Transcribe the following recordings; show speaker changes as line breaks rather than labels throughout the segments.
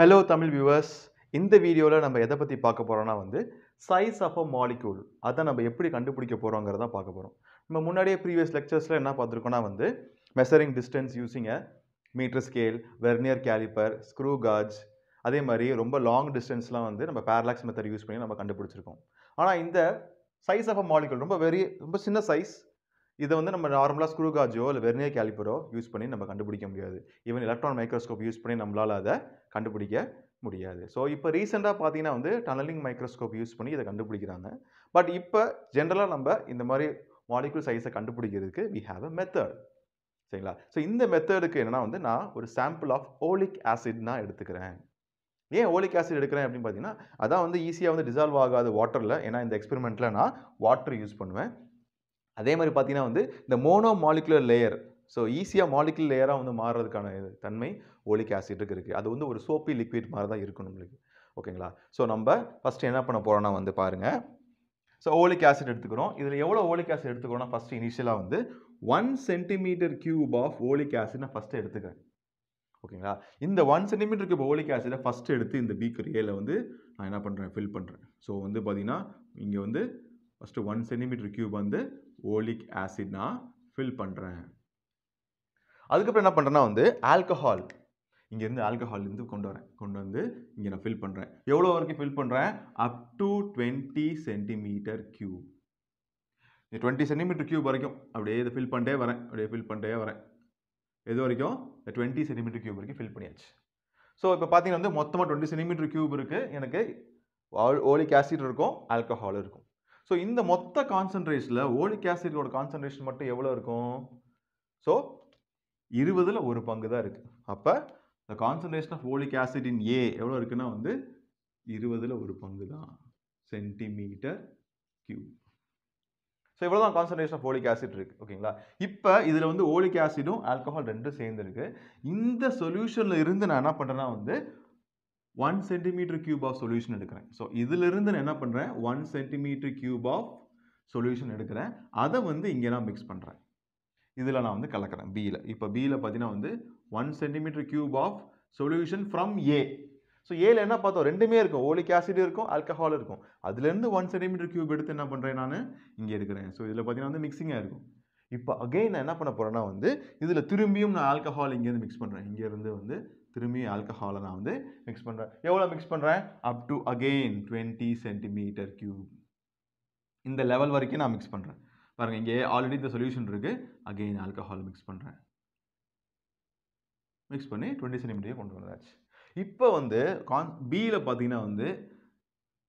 hello Tamil viewers இந்த வீடியோவில் நம்ம எதை பற்றி பார்க்க போகிறோன்னா வந்து சைஸ் ஆஃப் அ மாலிக்யூல் அதை நம்ம எப்படி கண்டுபிடிக்க போகிறோங்கிறத பார்க்க போகிறோம் நம்ம முன்னாடியே ப்ரீவியஸ் லெக்சர்ஸில் என்ன பார்த்துருக்கோன்னா வந்து measuring distance using a metre scale vernier calliper screw gauge அதே மாதிரி ரொம்ப லாங் டிஸ்டன்ஸ்லாம் வந்து நம்ம பேரலாக்ஸ் மெத்தட் யூஸ் பண்ணி நம்ம கண்டுபிடிச்சிருக்கோம் ஆனால் இந்த சைஸ் ஆஃப் அ மாலிக்யூல் ரொம்ப வெரி ரொம்ப சின்ன சைஸ் இதை வந்து நம்ம நார்மலாக ஸ்க்ரூ காஜோ இல்லை வெர்னியர் கேலிப்பரோ யூஸ் பண்ணி நம்ம கண்டுபிடிக்க முடியாது ஈவன் எலக்ட்ரான் மைக்ரோஸ்கோப் யூஸ் பண்ணி நம்மளால் அதை கண்டுபிடிக்க முடியாது ஸோ இப்போ ரீசெண்டாக பார்த்தீங்கன்னா வந்து டனலிங் மைக்ரோஸ்கோப் யூஸ் பண்ணி இதை கண்டுபிடிக்கிறாங்க பட் இப்போ ஜென்ரலாக நம்ம இந்த மாதிரி மாலிகுல் சைஸை கண்டுபிடிக்கிறதுக்கு வி ஹாவ் அ மெத்தட் சரிங்களா ஸோ இந்த மெத்தடுக்கு என்னென்னா வந்து நான் ஒரு சாம்பிள் ஆஃப் ஓலிக் ஆசிட் நான் எடுத்துக்கிறேன் ஏன் ஓலிக் ஆசிட் எடுக்கிறேன் அப்படின்னு பார்த்தீங்கன்னா அதான் வந்து ஈஸியாக வந்து டிசால்வ் ஆகாது வாட்டரில் ஏன்னா இந்த எக்ஸ்பெரிமெண்ட்டில் நான் வாட்டர் யூஸ் பண்ணுவேன் அதே மாதிரி பார்த்தீங்கன்னா வந்து இந்த மோனோ மாலிகுலர் லேயர் ஸோ ஈஸியாக மாலிகுலர் லேயராக வந்து மாறுறதுக்கான தன்மை ஒலிக் ஆசிட்டுக்கு இருக்குது அது வந்து ஒரு சோப்பி லிக்விட் மாதிரி தான் இருக்கும் நம்மளுக்கு ஓகேங்களா ஸோ நம்ம ஃபஸ்ட்டு என்ன பண்ண போகிறோன்னா வந்து பாருங்கள் ஸோ ஓலிக் ஆசிட் எடுத்துக்கிறோம் இதில் எவ்வளோ ஓலிக் ஆசிட் எடுத்துக்கிறோம்னா ஃபஸ்ட்டு இனிஷியலாக வந்து one centimetre cube of oleic acid நான் ஃபஸ்ட்டு எடுத்துக்கிறேன் ஓகேங்களா இந்த ஒன் சென்டிமீட்டர் கியூப் ஓலிக் ஆசிடை ஃபஸ்ட்டு எடுத்து இந்த பீக்கர் ஏல வந்து நான் என்ன பண்ணுறேன் ஃபில் பண்ணுறேன் ஸோ வந்து பார்த்திங்கன்னா இங்கே வந்து ஃபஸ்ட்டு ஒன் சென்டிமீட்டர் கியூப் வந்து ஓலிக் ஆசிட் நான் ஃபில் பண்ணுறேன் அதுக்கப்புறம் என்ன பண்ணுறேன்னா வந்து ஆல்கஹால் இங்கேருந்து ஆல்கஹால்லேருந்து கொண்டு வரேன் கொண்டு வந்து இங்கே நான் ஃபில் பண்ணுறேன் எவ்வளோ வரைக்கும் ஃபில் பண்ணுறேன் up to twenty centimetre cube twenty centimetre cube வரைக்கும் அப்படியே இதை ஃபில் பண்ணிட்டே வரேன் அப்படியே ஃபில் பண்ணிட்டே வரேன் எது வரைக்கும் இந்த டுவெண்ட்டி சென்டிமீட்டர் க்யூப் வரைக்கும் ஃபில் பண்ணியாச்சு ஸோ இப்போ பார்த்தீங்கன்னா வந்து மொத்தமாக டுவெண்ட்டி சென்டிமீட்டர் க்யூப் இருக்குது எனக்கு ஓலிக் ஆசிட் இருக்கும் ஆல்கஹால் இருக்கும் ஸோ இந்த மொத்த கான்சன்ட்ரேஷனில் ஓலிக் ஆசிடோட கான்சன்ட்ரேஷன் மட்டும் எவ்வளோ இருக்கும் ஸோ இருபதில் ஒரு பங்கு தான் இருக்குது அப்போ the concentration of oleic acid in A எவ்வளோ இருக்குன்னா வந்து இருபதில் ஒரு பங்கு தான் சென்டிமீட்டர் கியூப் ஸோ இவ்வளோ தான் கான்சன்ட்ரேஷன் ஆஃப் ஓலிக் ஆசிட் இருக்குது ஓகேங்களா இப்போ இதில் வந்து ஓலிக் ஆசிடும் ஆல்கஹால் ரெண்டும் சேர்ந்துருக்கு இந்த சொல்யூஷனில் இருந்து நான் என்ன பண்ணுறேன்னா வந்து one centimetre cube of solution எடுக்கிறேன் ஸோ இதிலிருந்து நான் என்ன பண்ணுறேன் one centimetre cube of solution எடுக்கிறேன் அதை வந்து இங்கே நான் மிக்ஸ் பண்ணுறேன் இதில் நான் வந்து கலக்கிறேன் பியில் இப்போ பியில் பார்த்தீங்கன்னா வந்து one centimetre cube of solution from A so ஏல என்ன பார்த்தோம் ரெண்டுமே இருக்கும் ஓலிக் ஆசிட் இருக்கும் ஆல்கஹால் இருக்கும் அதுலேருந்து ஒன் சென்டிமீட்டர் கியூப் எடுத்து என்ன பண்ணுறேன் நான் இங்கே எடுக்கிறேன் ஸோ இதில் பார்த்தீங்கன்னா வந்து மிக்சிங்காக இருக்கும் இப்போ அகெயின் நான் என்ன பண்ண போகிறேன்னா வந்து இதில் திரும்பியும் நான் ஆல்கஹால் இங்கேருந்து மிக்ஸ் பண்ணுறேன் இங்கேருந்து வந்து திரும்பியும் ஆல்கஹாலை நான் வந்து மிக்ஸ் பண்ணுறேன் எவ்வளோ மிக்ஸ் பண்ணுறேன் up to again twenty centimetre cube இந்த லெவல் வரைக்கும் நான் மிக்ஸ் பண்ணுறேன் பாருங்கள் இங்கே ஆல்ரெடி இந்த சொல்யூஷன் இருக்குது அகெயின் ஆல்கஹால் மிக்ஸ் பண்ணுறேன் மிக்ஸ் பண்ணி டுவெண்ட்டி சென்டிமீட்டரே கொண்டு வந்தாச்சு இப்போ வந்து கான் பியில் பார்த்தீங்கன்னா வந்து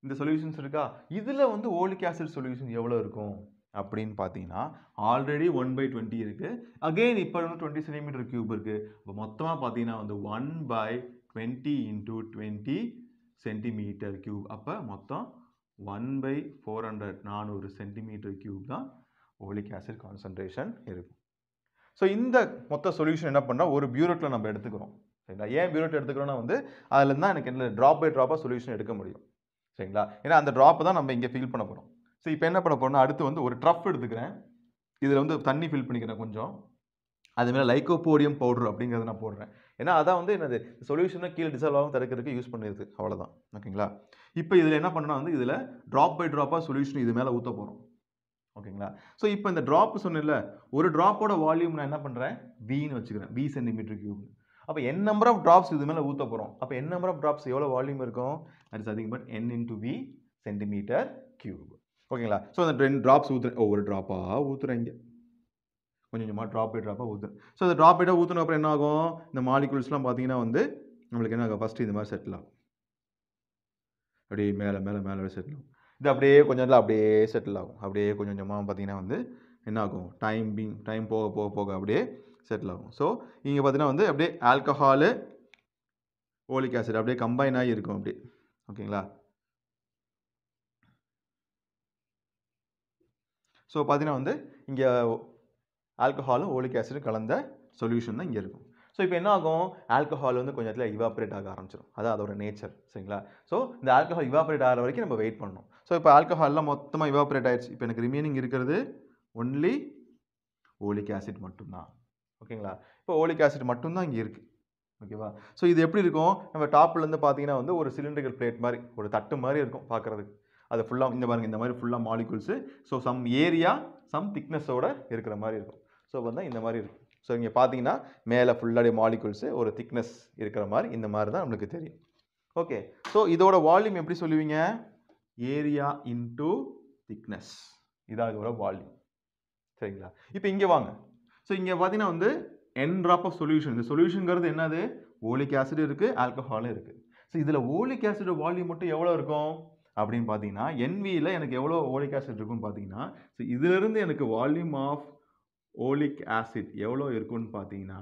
இந்த சொல்யூஷன்ஸ் இருக்கா இதில் வந்து ஓலிக் ஆசிட் சொல்யூஷன் எவ்வளோ இருக்கும் அப்படின்னு பார்த்தீங்கன்னா ஆல்ரெடி ஒன் பை டுவெண்ட்டி இருக்குது அகெயின் இப்போ வந்து டுவெண்ட்டி சென்டிமீட்டர் க்யூப் இருக்குது இப்போ மொத்தமாக பார்த்தீங்கன்னா வந்து one by twenty into twenty centimetre cube அப்போ மொத்தம் ஒன் பை ஃபோர் ஹண்ட்ரட் நானூறு சென்டிமீட்டர் க்யூப் தான் ஓலிக் ஆசிட் கான்சன்ட்ரேஷன் இருக்கும் ஸோ இந்த மொத்த சொல்யூஷன் என்ன பண்ணால் ஒரு பியூரோட்டில் நம்ம எடுத்துக்கிறோம் சரிங்களா ஏன் பியூரோட் எடுத்துக்கிறோன்னா வந்து அதில் தான் எனக்கு என்ன ட்ராப் பை ட்ராப்பாக சொல்யூஷன் எடுக்க முடியும் சரிங்களா ஏன்னா அந்த ட்ராப்பை தான் நம்ம இங்கே ஃபீல் பண்ண போகிறோம் ஸோ இப்போ என்ன பண்ண போனால் அடுத்து வந்து ஒரு ட்ரஃப் எடுத்துக்கிறேன் இதில் வந்து தண்ணி ஃபில் பண்ணிக்கிறேன் கொஞ்சம் அதுமாதிரி லைக்கோபோடியம் பவுடர் அப்படிங்கிறத நான் போடுறேன் ஏன்னா அதான் வந்து என்னது சொல்யூஷனை கீழே டிசால்வ் ஆகும் தடுக்கிறதுக்கு யூஸ் பண்ணிடுது அவ்வளோதான் ஓகேங்களா இப்போ இதில் என்ன பண்ணால் வந்து இதில் ட்ராப் பை ட்ராப்பாக சொல்யூஷன் இது மேலே ஊற்ற போகிறோம் ஓகேங்களா ஸோ இப்போ இந்த ட்ராப் சொன்னல ஒரு ட்ராப்போட வால்யூம் நான் என்ன பண்ணுறேன் வின்னு வச்சுக்கிறேன் வி சென்டிமீட்டர் கியூப் அப்போ என் நம்பர் ஆஃப் ட்ராப்ஸ் இது மேலே ஊற்ற போகிறோம் அப்போ என் நம்பர் ஆஃப் ட்ராப்ஸ் எவ்வளோ வால்யூம் இருக்கும் அது is but N into V centimetre cube ஓகேங்களா ஸோ அந்த டென் ட்ராப்ஸ் ஊற்றுறேன் ஒவ்வொரு ட்ராப்பாக ஊற்றுறேன் இங்கே கொஞ்சம் கொஞ்சமாக ட்ராப் பை ட்ராப்பாக ஊற்றுறேன் ஸோ அந்த ட்ராப் பைட்டாக ஊற்றுன அப்புறம் என்ன ஆகும் இந்த மாலிகுல்ஸ்லாம் பார்த்தீங்கன்னா வந்து நம்மளுக்கு என்ன ஆகும் ஃபஸ்ட்டு இந்த மாதிரி செட்டில் ஆகும் அப்படியே மேலே மேலே மேலே செட்டில் ஆகும் இது அப்படியே கொஞ்சம் நேரம் அப்படியே செட்டில் ஆகும் அப்படியே கொஞ்சம் கொஞ்சமாக பார்த்தீங்கன்னா வந்து என்ன ஆகும் டைம் பிங் டைம் போக போக போக அப்படியே செட்டில் ஆகும் ஸோ இங்கே பார்த்தீங்கன்னா வந்து அப்படியே ஆல்கஹாலு ஓலிக் ஆசிட் அப்படியே கம்பைன் ஆகி இருக்கும் அப்படியே ஓகேங்களா ஸோ பார்த்தீங்கன்னா வந்து இங்கே ஆல்கஹாலும் ஓலிக் ஆசிடும் கலந்த சொல்யூஷன் தான் இங்கே இருக்கும் ஸோ இப்போ என்ன ஆகும் ஆல்கஹால் வந்து கொஞ்சம் இடத்துல இவாப்ரேட் ஆக ஆரம்பிச்சிடும் அதான் அதோட நேச்சர் சரிங்களா ஸோ இந்த ஆல்கஹால் இவாப்ரேட் ஆகிற வரைக்கும் நம்ம வெயிட் பண்ணணும் ஸோ இப்போ ஆல்கஹால்லாம் மொத்தமாக இவாப்ரேட் ஆயிடுச்சு இப்போ எனக்கு ரிமைனிங் இருக்கிறது ஒன்லி ஓலிக் ஆசிட் மட்டும்தான் ஓகேங்களா இப்போ ஓலிக் ஆசிட் மட்டும்தான் இங்கே இருக்குது ஓகேவா ஸோ இது எப்படி இருக்கும் நம்ம டாப்லேருந்து பார்த்தீங்கன்னா வந்து ஒரு சிலிண்டர்கள் பிளேட் மாதிரி ஒரு தட்டு மாதிரி இருக்கும் பார்க்குறதுக்கு அது ஃபுல்லாக இந்த பாருங்கள் இந்த மாதிரி ஃபுல்லாக மாலிகூல்ஸு ஸோ சம் ஏரியா சம் திக்னஸோடு இருக்கிற மாதிரி இருக்கும் ஸோ வந்து இந்த மாதிரி இருக்கும் ஸோ இங்கே பார்த்தீங்கன்னா மேலே ஃபுல்லாடைய மாலிகூல்ஸு ஒரு திக்னஸ் இருக்கிற மாதிரி இந்த மாதிரி தான் நம்மளுக்கு தெரியும் ஓகே ஸோ இதோட வால்யூம் எப்படி சொல்லுவீங்க ஏரியா இன்டு திக்னஸ் இதான் இதோட வால்யூம் சரிங்களா இப்போ இங்கே வாங்க ஸோ இங்கே பார்த்தீங்கன்னா வந்து என் ட்ராப் ஆஃப் சொல்யூஷன் இந்த சொல்யூஷனுங்கிறது என்னது ஓலிக் ஆசிட் இருக்குது ஆல்கஹாலும் இருக்குது ஸோ இதில் ஓலிக் ஆசிட் வால்யூம் மட்டும் எவ்வளோ இருக்கும் அப்படின்னு பார்த்தீங்கன்னா என்வியில் எனக்கு எவ்வளோ ஓலிக் ஆசிட் இருக்குன்னு பார்த்தீங்கன்னா ஸோ இதிலிருந்து எனக்கு வால்யூம் ஆஃப் ஓலிக் ஆசிட் எவ்வளோ இருக்குன்னு பார்த்தீங்கன்னா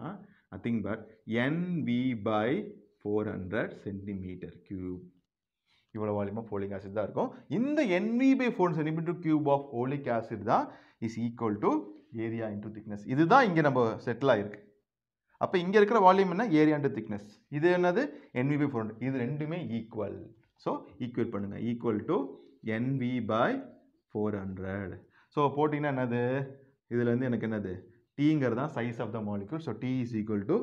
nothing but NV by four hundred centimetre cube இவ்வளோ வால்யூம் ஆஃப் ஓலிக் ஆசிட் தான் இருக்கும் இந்த NV by four centimetre cube of oleic acid தான் is equal to area into thickness இதுதான் இங்கே நம்ம செட்டில் ஆகிருக்கு அப்போ இங்கே இருக்கிற வால்யூம் என்ன ஏரியா அண்டு திக்னஸ் இது என்னது என்வி பை ஃபோர் இது ரெண்டுமே ஈக்குவல் ஸோ ஈக்குவேட் பண்ணுங்கள் equal to NV by four hundred so போட்டிங்கன்னா என்னது இதுலேருந்து எனக்கு என்னது டீங்கிறது தான் size of the molecule so T is equal to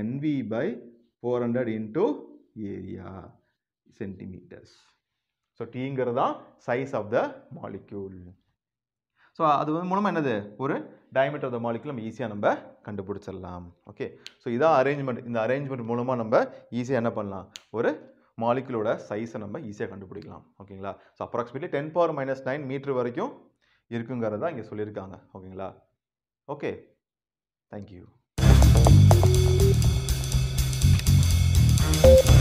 NV by four hundred into area centimetres so டீங்கிறது தான் size of the molecule so அது வந்து மூலமாக என்னது ஒரு டயமீட்டர் ஆஃப் த மாலிக்யூல் நம்ம ஈஸியாக நம்ம கண்டுபிடிச்சிடலாம் ஓகே ஸோ இதான் அரேஞ்ச்மெண்ட் இந்த அரேஞ்ச்மெண்ட் மூலமாக நம்ம ஈஸியாக என்ன பண்ணலாம் ஒரு மாலிகுலோட சைஸை நம்ம ஈஸியாக கண்டுபிடிக்கலாம் ஓகேங்களா so approximately ten power minus nine metre வரைக்கும் இருக்குங்கிறது தான் இங்கே சொல்லியிருக்காங்க ஓகேங்களா ஓகே தேங்க்யூ